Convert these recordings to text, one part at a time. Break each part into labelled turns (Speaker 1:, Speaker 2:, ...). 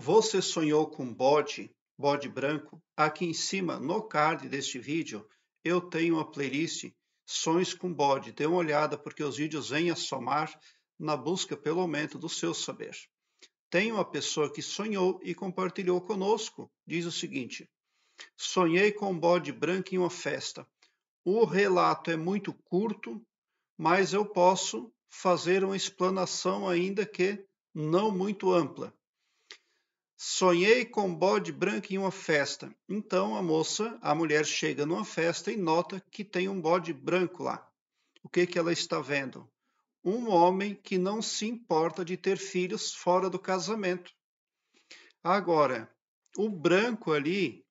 Speaker 1: Você sonhou com bode, bode branco? Aqui em cima, no card deste vídeo, eu tenho uma playlist Sonhos com Bode. Dê uma olhada porque os vídeos vêm a somar na busca pelo aumento do seu saber. Tem uma pessoa que sonhou e compartilhou conosco. Diz o seguinte: Sonhei com bode branco em uma festa. O relato é muito curto, mas eu posso fazer uma explanação ainda que não muito ampla. Sonhei com bode branco em uma festa. Então a moça, a mulher chega numa festa e nota que tem um bode branco lá. O que que ela está vendo? Um homem que não se importa de ter filhos fora do casamento. Agora, o branco ali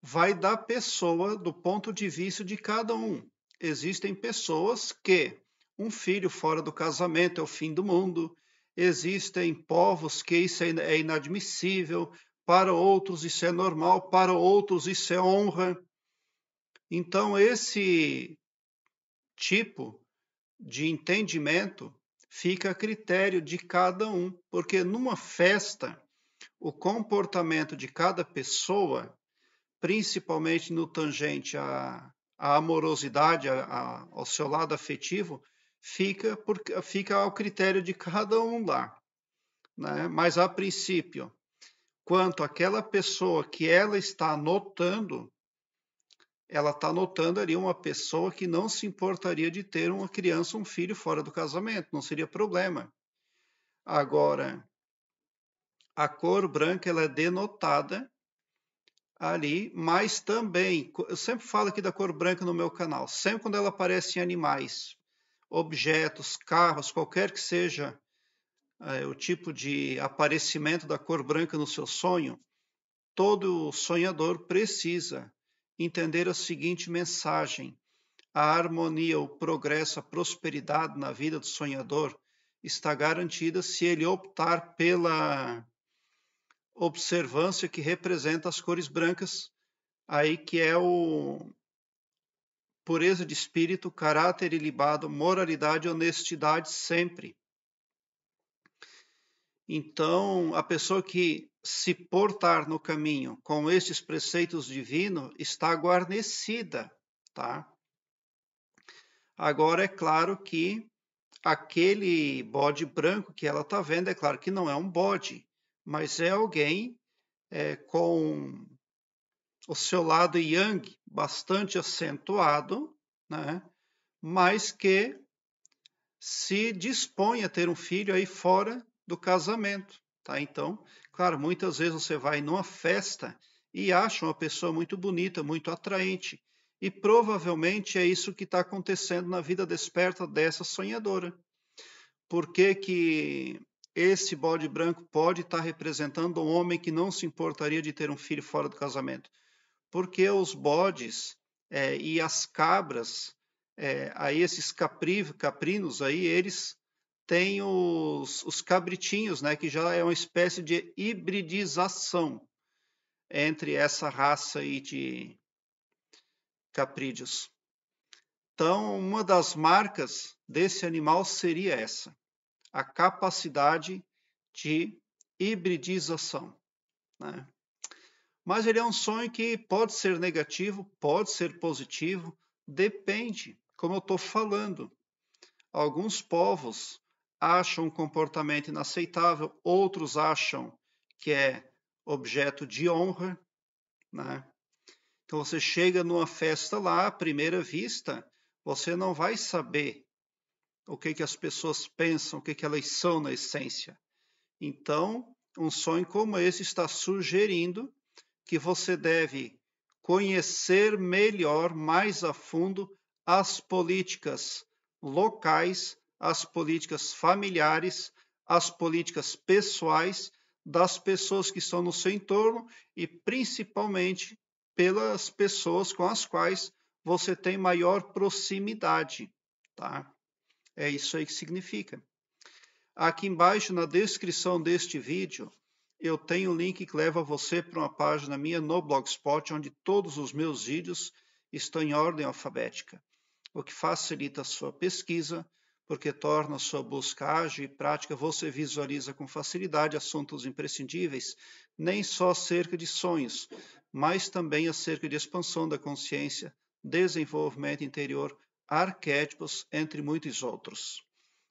Speaker 1: vai da pessoa do ponto de vista de cada um. Existem pessoas que um filho fora do casamento é o fim do mundo, existem povos que isso é, é inadmissível, para outros isso é normal, para outros isso é honra. Então, esse tipo de entendimento fica a critério de cada um, porque numa festa, o comportamento de cada pessoa, principalmente no tangente à, à amorosidade, à, ao seu lado afetivo, fica, fica ao critério de cada um lá. Né? Mas, a princípio, quanto aquela pessoa que ela está notando, ela está notando ali uma pessoa que não se importaria de ter uma criança, um filho fora do casamento, não seria problema. Agora, a cor branca ela é denotada ali, mas também, eu sempre falo aqui da cor branca no meu canal, sempre quando ela aparece em animais, objetos, carros, qualquer que seja é, o tipo de aparecimento da cor branca no seu sonho, todo sonhador precisa entender a seguinte mensagem: a harmonia, o progresso, a prosperidade na vida do sonhador está garantida se ele optar pela observância que representa as cores brancas, aí que é o, pureza de espírito, caráter ilibado, moralidade, honestidade sempre. Então, a pessoa que se portar no caminho com estes preceitos divinos está guarnecida, tá? Agora, é claro que aquele bode branco que ela está vendo, é claro que não é um bode, mas é alguém é, com o seu lado yang bastante acentuado, né? mas que se dispõe a ter um filho aí fora do casamento. Tá? Então, claro, muitas vezes você vai numa festa e acha uma pessoa muito bonita, muito atraente. E provavelmente é isso que está acontecendo na vida desperta dessa sonhadora. Por que, que esse bode branco pode estar tá representando um homem que não se importaria de ter um filho fora do casamento? porque os bodes é, e as cabras, é, a esses capri, caprinos aí, eles têm os, os cabritinhos, né, que já é uma espécie de hibridização entre essa raça aí de caprídeos. Então, uma das marcas desse animal seria essa, a capacidade de hibridização. Né? Mas ele é um sonho que pode ser negativo, pode ser positivo, depende, como eu estou falando. Alguns povos acham um comportamento inaceitável, outros acham que é objeto de honra. Né? Então você chega numa festa lá, à primeira vista, você não vai saber o que, que as pessoas pensam, o que, que elas são na essência. Então, um sonho como esse está sugerindo que você deve conhecer melhor, mais a fundo, as políticas locais, as políticas familiares, as políticas pessoais das pessoas que estão no seu entorno e principalmente pelas pessoas com as quais você tem maior proximidade, tá? É isso aí que significa. Aqui embaixo na descrição deste vídeo eu tenho um link que leva você para uma página minha no Blogspot, onde todos os meus vídeos estão em ordem alfabética, o que facilita a sua pesquisa, porque torna a sua busca ágil e prática. Você visualiza com facilidade assuntos imprescindíveis, nem só acerca de sonhos, mas também acerca de expansão da consciência, desenvolvimento interior, arquétipos, entre muitos outros.